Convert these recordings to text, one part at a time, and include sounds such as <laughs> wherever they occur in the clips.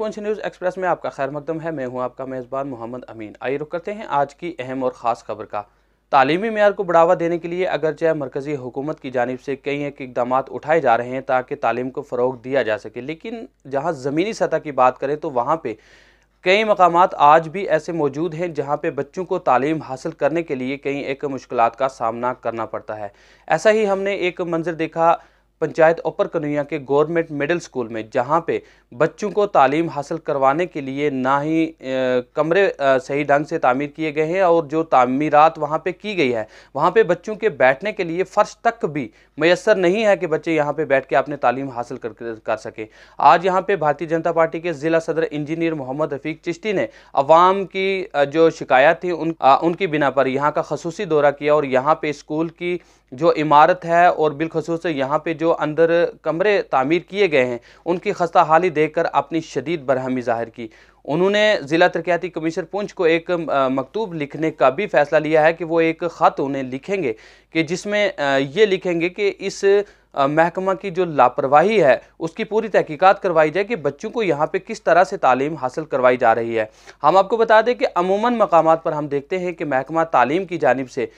point news express में आपका खैर मकदम है मैं हूं आपका मेज़बान मोहम्मद अमीन आइए रुक करते हैं आज की अहम और ख़ास खबर का तालीमी मैार को बढ़ावा देने के लिए अगरचे मरकज़ी हुकूमत की जानब से कई एक इकदाम उठाए जा रहे हैं ताकि तालीम को फ़रोग दिया जा सके लेकिन जहाँ ज़मीनी सतह की बात करें तो वहाँ पर कई मकाम आज भी ऐसे मौजूद हैं जहाँ पर बच्चों को तालीम हासिल करने के लिए कई एक मुश्किल का सामना करना पड़ता है ऐसा ही हमने एक मंजर देखा पंचायत ओपर कन्हैया के गवर्नमेंट मिडिल स्कूल में जहां पे बच्चों को तालीम हासिल करवाने के लिए ना ही कमरे सही ढंग से तामीर किए गए हैं और जो तामीरत वहां पे की गई है वहां पे बच्चों के बैठने के लिए फ़र्श तक भी मैसर नहीं है कि बच्चे यहाँ पर बैठ के अपने तालीम हासिल कर कर सकें आज यहाँ पर भारतीय जनता पार्टी के ज़िला सदर इंजीनियर मोहम्मद रफ़ीक चिश्ती ने अवाम की जो शिकायत थी उन, उनकी बिना पर यहाँ का खसूसी दौरा किया और यहाँ पर स्कूल की जो इमारत है और बिलखसूस यहाँ पे जो अंदर कमरे तामीर किए गए हैं उनकी खस्ता हाली देख कर अपनी शदीद बरहमी ज़ाहिर की उन्होंने ज़िला तरक्याती कमिश्नर पुंछ को एक मकतूब लिखने का भी फ़ैसला लिया है कि वो एक ख़त उन्हें लिखेंगे कि जिसमें ये लिखेंगे कि इस महकमा की जो लापरवाही है उसकी पूरी तहकीकात करवाई जाए कि बच्चों को यहाँ पे किस तरह से तालीम हासिल करवाई जा रही है हम आपको बता दें कि अमूमन मकाम पर हम देखते हैं कि महकमा तालीम की जानब से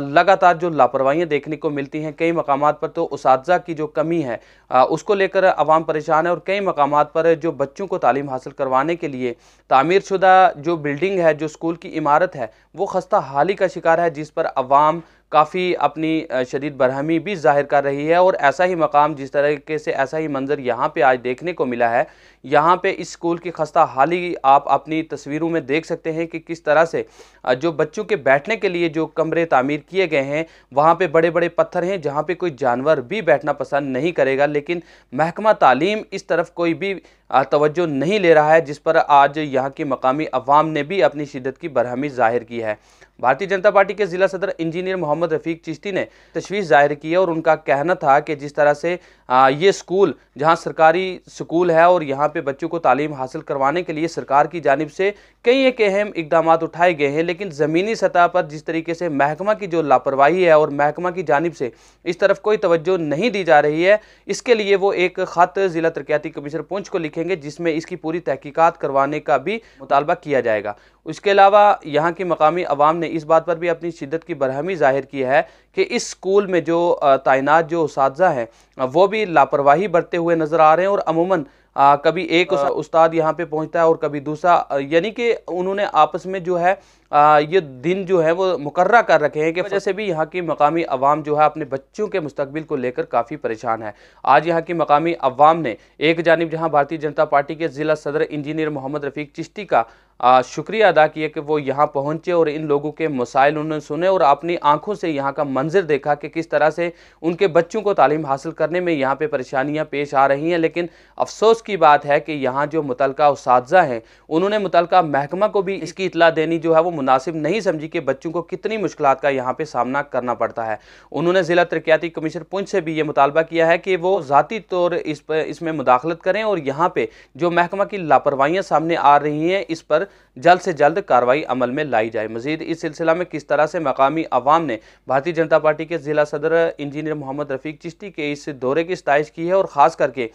लगातार जो लापरवाहियाँ देखने को मिलती हैं कई मकाम पर तो उस की जो कमी है आ, उसको लेकर आवाम परेशान है और कई मकाम पर जो बच्चों को तालीम हासिल करवाने के लिए तमीर शुदा जो बिल्डिंग है जो स्कूल की इमारत है वो खस्ता हाली का शिकार है जिस पर आवाम काफ़ी अपनी शदीद बरहमी भी ज़ाहिर कर रही है और ऐसा ही मकाम जिस तरीके से ऐसा ही मंज़र यहाँ पे आज देखने को मिला है यहाँ पे इस स्कूल की खस्ता हाली आप अपनी तस्वीरों में देख सकते हैं कि किस तरह से जो बच्चों के बैठने के लिए जो कमरे तामीर किए गए हैं वहाँ पे बड़े बड़े पत्थर हैं जहाँ पे कोई जानवर भी बैठना पसंद नहीं करेगा लेकिन महकमा तालीम इस तरफ कोई भी तवज्जो नहीं ले रहा है जिस पर आज यहाँ की मकामी अवाम ने भी अपनी शिदत की बरहमी जाहिर की है भारतीय जनता पार्टी के ज़िला सदर इंजीनियर मोहम्मद रफ़ीक चिश्ती ने तशवीश जाहिर की है और उनका कहना था कि जिस तरह से ये स्कूल जहाँ सरकारी स्कूल है और यहाँ पे बच्चों को तालीम हासिल करवाने के लिए सरकार की जानब से कई एक अहम इकदाम उठाए गए हैं लेकिन ज़मीनी सतह पर जिस तरीके से महकमा की जो लापरवाही है और महकमा की जानब से इस तरफ कोई तवज्जो नहीं दी जा रही है इसके लिए वो एक ख़त ज़िला तरक्याती कमिश्नर पुंछ को लिखे रखेंगे जिसमें इसकी पूरी तहकीकत करवाने का भी मुतालबा किया जाएगा उसके अलावा यहाँ की मकामी आवाम ने इस बात पर भी अपनी शिदत की बरहमी जाहिर की है कि इस स्कूल में जो तैनात जो उस हैं वो भी लापरवाही बरते हुए नज़र आ रहे हैं और अमूमन कभी एक उस्ताद यहाँ पर पहुँचता है और कभी दूसरा यानी कि उन्होंने आपस में जो है ये दिन जो है वो मुकर कर रखे हैं कि वजह से भी यहाँ की मकामी आवाम जो है अपने बच्चों के मुस्तबिल को लेकर काफ़ी परेशान है आज यहाँ की मकामी आवाम ने एक जानब जहाँ भारतीय जनता पार्टी के ज़िला सदर इंजीनियर मोहम्मद रफ़ीक चिश्ती का शुक्रिया अदा किया कि वो यहाँ पहुँचे और इन लोगों के मसाइल उन्होंने सुने और अपनी आंखों से यहाँ का मंजर देखा कि किस तरह से उनके बच्चों को तालीम हासिल करने में यहाँ पे परेशानियाँ पेश आ रही हैं लेकिन अफसोस की बात है कि यहाँ जो मुतल उस हैं उन्होंने मुतल महकमा को भी इसकी इतला देनी जो है वो मुनासिब नहीं समझी कि बच्चों को कितनी मुश्किल का यहाँ पर सामना करना पड़ता है उन्होंने ज़िला तरक्याती कमिश्नर पुंछ से भी ये मुतालबा किया है कि वो ज़ाती तौर इस पर इसमें मुदाखलत करें और यहाँ पर जो महकमा की लापरवाहियाँ सामने आ रही हैं इस पर जल्द से जल्द कार्रवाई अमल में लाई जाए मजीद इस सिलसिला में किस तरह से मकामी अवाम ने भारतीय जनता पार्टी के ज़िला सदर इंजीनियर मोहम्मद रफीक चिश्ती के इस दौरे की स्ताइश की है और ख़ास करके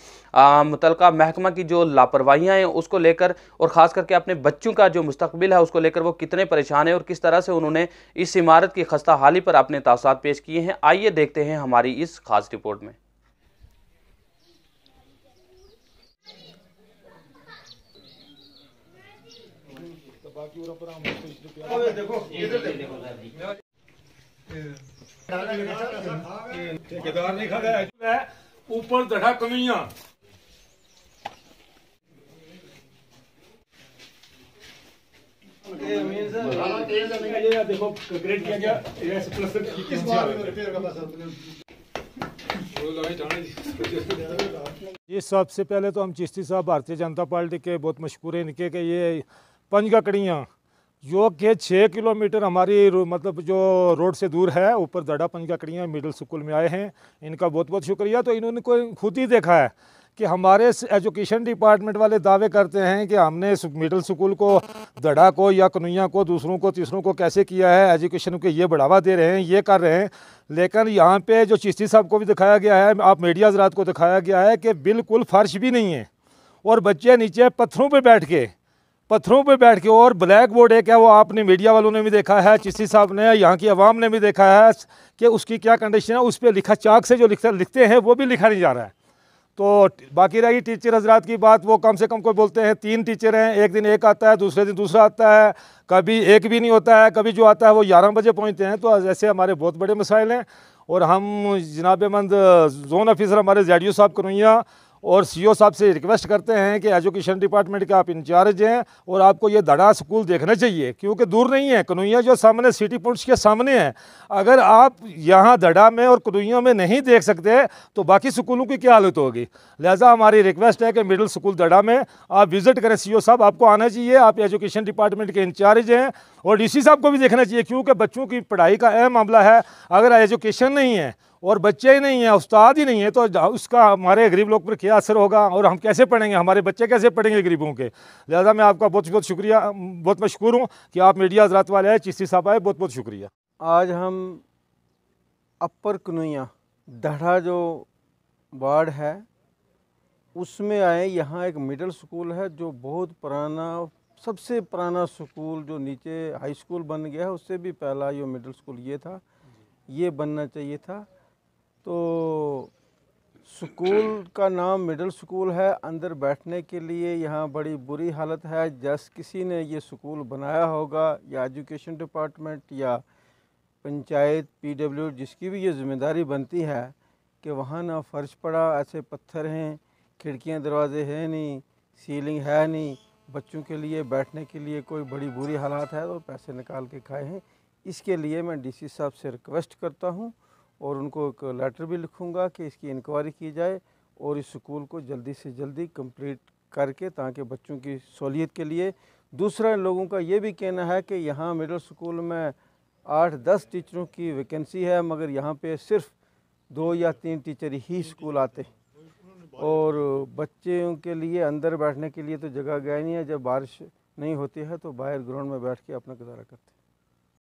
मुतल महकमा की जो लापरवाहियाँ हैं उसको लेकर और ख़ास करके अपने बच्चों का जो मुस्तबिल है उसको लेकर वो कितने परेशान हैं और किस तरह से उन्होंने इस इमारत की खस्ता हाली पर अपने तासात पेश किए हैं आइए देखते हैं हमारी इस खास रिपोर्ट में ऊपर चढ़ा कमियां ये <laughs> जी सबसे पहले तो हम चिश्ती साहब भारतीय जनता पार्टी के बहुत मशहूर हैं इनके कि ये पंजगकड़ियाँ जो कि छः किलोमीटर हमारी मतलब जो रोड से दूर है ऊपर पंज पंजगकड़ियाँ मिडिल स्कूल में आए हैं इनका बहुत बहुत शुक्रिया तो इन्होंने को खुद ही देखा है कि हमारे एजुकेशन डिपार्टमेंट वाले दावे करते हैं कि हमने मिडिल स्कूल को दड़ा को या कन्हैया को दूसरों को तीसरों को कैसे किया है एजुकेशन को ये बढ़ावा दे रहे हैं ये कर रहे हैं लेकिन यहाँ पे जो चिश्ती साहब को भी दिखाया गया है आप मीडिया हजरात को दिखाया गया है कि बिल्कुल फर्श भी नहीं है और बच्चे नीचे पत्थरों पर बैठ के पत्थरों पे बैठ के और ब्लैक बोर्ड है क्या वो आपने मीडिया वालों ने भी देखा है चिश्ती साहब ने यहाँ की आवाम ने भी देखा है कि उसकी क्या कंडीशन है उस पर लिखा चाक से जो लिखता लिखते हैं वो भी लिखा नहीं जा रहा है तो बाकी रही टीचर हजरात की बात वो कम से कम कोई बोलते हैं तीन टीचर हैं एक दिन एक आता है दूसरे दिन दूसरा आता है कभी एक भी नहीं होता है कभी जो आता है वो ग्यारह बजे पहुँचते हैं तो ऐसे हमारे बहुत बड़े मसाइल हैं और हम जनाब मंद जोन ऑफिसर हमारे जेड साहब करोइया और सीईओ e साहब से रिक्वेस्ट करते हैं कि एजुकेशन डिपार्टमेंट के आप इंचार्ज हैं और आपको ये धड़ा स्कूल देखना चाहिए क्योंकि दूर नहीं है कनुइया जो सामने सिटी पुलिस के सामने है अगर आप यहाँ धड़ा में और कनुइयों में नहीं देख सकते तो बाकी स्कूलों की क्या हालत होगी लिहाजा हमारी रिक्वेस्ट है कि मिडिल स्कूल दड़ा में आप विज़िट करें सी e साहब आपको आना चाहिए आप एजुकेशन डिपार्टमेंट के इंचार्ज हैं और डी साहब को भी देखना चाहिए क्योंकि बच्चों की पढ़ाई का अहम मामला है अगर एजुकेशन नहीं है और बच्चे ही नहीं हैं उस्ताद ही नहीं है तो उसका हमारे गरीब लोग पर क्या असर होगा और हम कैसे पढ़ेंगे हमारे बच्चे कैसे पढ़ेंगे गरीबों के लिहाजा मैं आपका बहुत बहुत शुक्रिया बहुत मशहूर हूँ कि आप मीडिया हजरात वाले आए चिश्ती साहब आए बहुत बहुत शुक्रिया आज हम अपर कनुया दढ़ा जो वार्ड है उसमें आए यहाँ एक मिडिल स्कूल है जो बहुत पुराना सबसे पुराना स्कूल जो नीचे हाई स्कूल बन गया है उससे भी पहला ये मिडिल स्कूल ये था ये बनना चाहिए था स्कूल का नाम मिडिल स्कूल है अंदर बैठने के लिए यहाँ बड़ी बुरी हालत है जैस किसी ने ये स्कूल बनाया होगा या एजुकेशन डिपार्टमेंट या पंचायत पीडब्ल्यू जिसकी भी ये जिम्मेदारी बनती है कि वहाँ ना फ़र्श पड़ा ऐसे पत्थर हैं खिड़कियाँ दरवाजे हैं नहीं सीलिंग है नहीं बच्चों के लिए बैठने के लिए कोई बड़ी बुरी हालात है तो पैसे निकाल के खाए हैं इसके लिए मैं डी साहब से रिक्वेस्ट करता हूँ और उनको एक लेटर भी लिखूँगा कि इसकी इंक्वायरी की जाए और इस स्कूल को जल्दी से जल्दी कंप्लीट करके ताकि बच्चों की सहूलियत के लिए दूसरा लोगों का ये भी कहना है कि यहाँ मिडिल स्कूल में आठ दस टीचरों की वैकेंसी है मगर यहाँ पे सिर्फ दो या तीन टीचर ही स्कूल आते हैं और बच्चों के लिए अंदर बैठने के लिए तो जगह गया नहीं है जब बारिश नहीं होती है तो बाहर ग्राउंड में बैठ के अपना गुजारा करते हैं